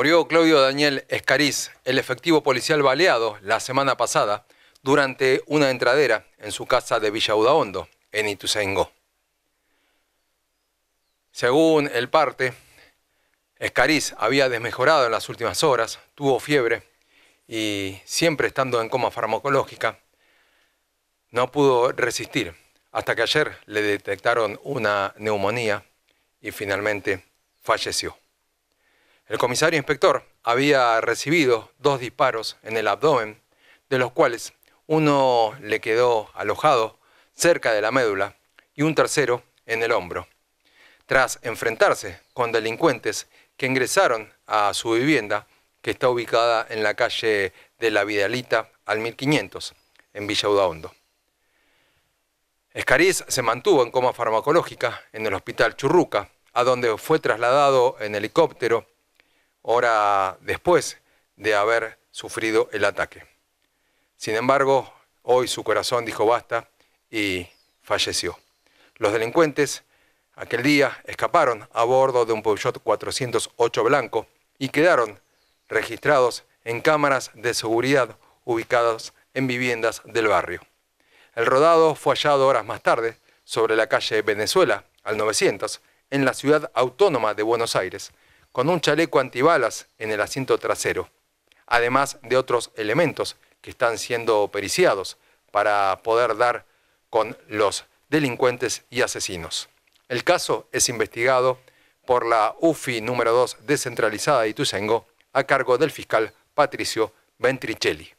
Murió Claudio Daniel Escariz, el efectivo policial baleado la semana pasada durante una entradera en su casa de Villa Udaondo, en Ituzaingó. Según el parte, Escariz había desmejorado en las últimas horas, tuvo fiebre y siempre estando en coma farmacológica, no pudo resistir hasta que ayer le detectaron una neumonía y finalmente falleció. El comisario inspector había recibido dos disparos en el abdomen, de los cuales uno le quedó alojado cerca de la médula y un tercero en el hombro. Tras enfrentarse con delincuentes que ingresaron a su vivienda, que está ubicada en la calle de la Vidalita al 1500, en Villa Udaondo. Escariz se mantuvo en coma farmacológica en el hospital Churruca, a donde fue trasladado en helicóptero hora después de haber sufrido el ataque. Sin embargo, hoy su corazón dijo basta y falleció. Los delincuentes aquel día escaparon a bordo de un Peugeot 408 blanco y quedaron registrados en cámaras de seguridad ubicadas en viviendas del barrio. El rodado fue hallado horas más tarde sobre la calle Venezuela, al 900, en la ciudad autónoma de Buenos Aires, con un chaleco antibalas en el asiento trasero, además de otros elementos que están siendo periciados para poder dar con los delincuentes y asesinos. El caso es investigado por la UFI número 2 descentralizada de Ituzaingó a cargo del fiscal Patricio Ventricelli.